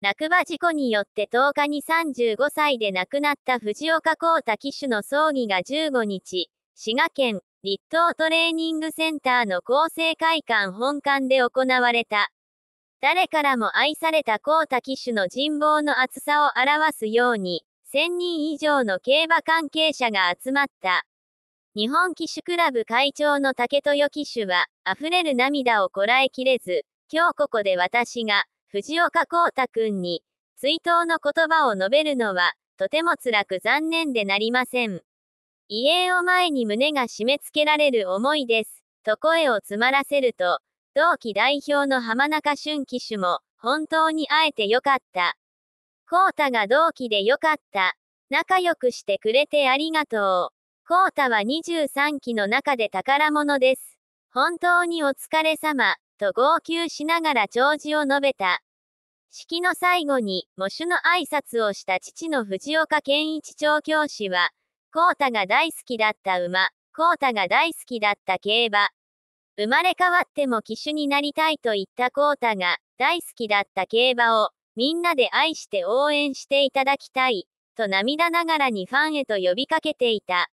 落馬事故によって10日に35歳で亡くなった藤岡幸太騎手の葬儀が15日、滋賀県立東トレーニングセンターの厚生会館本館で行われた。誰からも愛された幸太騎手の人望の厚さを表すように、1000人以上の競馬関係者が集まった。日本騎手クラブ会長の竹豊騎手は、溢れる涙をこらえきれず、今日ここで私が、藤岡光太君に、追悼の言葉を述べるのは、とても辛く残念でなりません。遺影を前に胸が締め付けられる思いです、と声を詰まらせると、同期代表の浜中俊騎手も、本当に会えてよかった。コ太が同期でよかった。仲良くしてくれてありがとう。コ太は23期の中で宝物です。本当にお疲れ様。と号泣しながら弔辞を述べた。式の最後に、喪主の挨拶をした父の藤岡健一調教師は、コ太が大好きだった馬、コ太が大好きだった競馬。生まれ変わっても騎手になりたいと言ったコ太が、大好きだった競馬を、みんなで愛して応援していただきたい、と涙ながらにファンへと呼びかけていた。